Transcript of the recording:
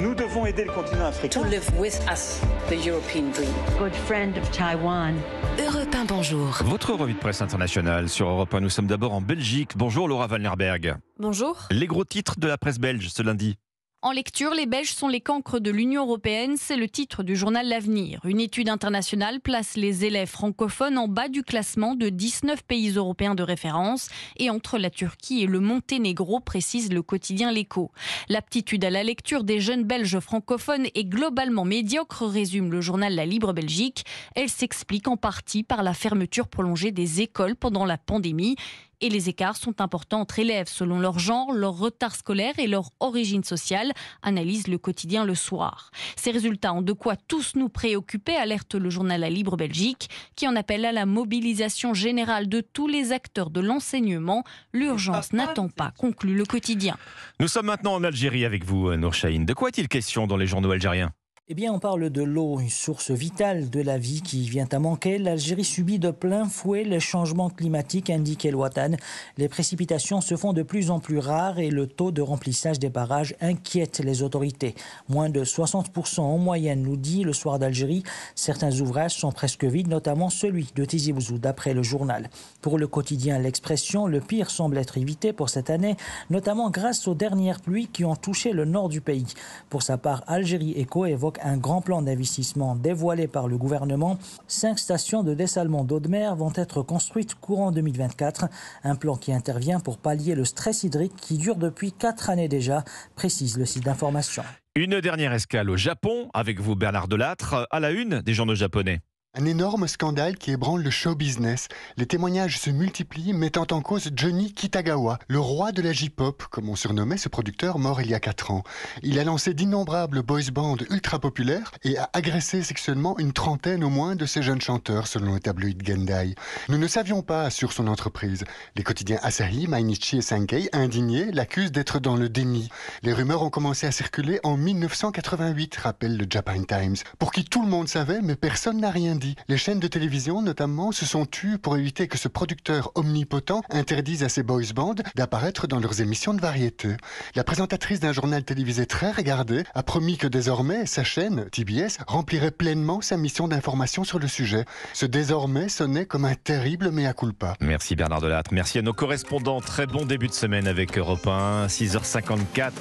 Nous devons aider le continent africain. To live with us, the European dream. Good friend of Taiwan. Europe bonjour. Votre revue de presse internationale sur Europe 1. Nous sommes d'abord en Belgique. Bonjour Laura Wallnerberg. »« Bonjour. Les gros titres de la presse belge ce lundi. En lecture, les Belges sont les cancres de l'Union européenne, c'est le titre du journal L'Avenir. Une étude internationale place les élèves francophones en bas du classement de 19 pays européens de référence et entre la Turquie et le Monténégro, précise le quotidien L'Écho. L'aptitude à la lecture des jeunes Belges francophones est globalement médiocre, résume le journal La Libre Belgique. Elle s'explique en partie par la fermeture prolongée des écoles pendant la pandémie et les écarts sont importants entre élèves selon leur genre, leur retard scolaire et leur origine sociale, analyse le quotidien le soir. Ces résultats ont de quoi tous nous préoccuper, alerte le journal La Libre Belgique, qui en appelle à la mobilisation générale de tous les acteurs de l'enseignement. L'urgence n'attend pas, conclut le quotidien. Nous sommes maintenant en Algérie avec vous, euh, Nourchaïn. De quoi est-il question dans les journaux algériens eh bien, on parle de l'eau, une source vitale de la vie qui vient à manquer. L'Algérie subit de plein fouet les changements climatiques, indique El Watan. Les précipitations se font de plus en plus rares et le taux de remplissage des barrages inquiète les autorités. Moins de 60% en moyenne, nous dit le soir d'Algérie. Certains ouvrages sont presque vides, notamment celui de Tizi Bouzou, d'après le journal. Pour le quotidien L'Expression, le pire semble être évité pour cette année, notamment grâce aux dernières pluies qui ont touché le nord du pays. Pour sa part, Algérie Eco évoque un grand plan d'investissement dévoilé par le gouvernement, cinq stations de dessalement d'eau de mer vont être construites courant 2024, un plan qui intervient pour pallier le stress hydrique qui dure depuis quatre années déjà, précise le site d'information. Une dernière escale au Japon avec vous Bernard Delattre, à la une des journaux japonais. Un énorme scandale qui ébranle le show business. Les témoignages se multiplient, mettant en cause Johnny Kitagawa, le roi de la J-pop, comme on surnommait ce producteur mort il y a 4 ans. Il a lancé d'innombrables boys bands ultra populaires et a agressé sexuellement une trentaine au moins de ses jeunes chanteurs, selon le tabloïd Gendai. Nous ne savions pas sur son entreprise. Les quotidiens Asahi, Mainichi et Sankei, indignés, l'accusent d'être dans le déni. Les rumeurs ont commencé à circuler en 1988, rappelle le Japan Times, pour qui tout le monde savait, mais personne n'a rien dit. Les chaînes de télévision, notamment, se sont tues pour éviter que ce producteur omnipotent interdise à ses boys bands d'apparaître dans leurs émissions de variété. La présentatrice d'un journal télévisé très regardé a promis que désormais, sa chaîne, TBS, remplirait pleinement sa mission d'information sur le sujet. Ce désormais sonnait comme un terrible mea culpa. Merci Bernard Delatte. Merci à nos correspondants. Très bon début de semaine avec Europe 1, 6h54.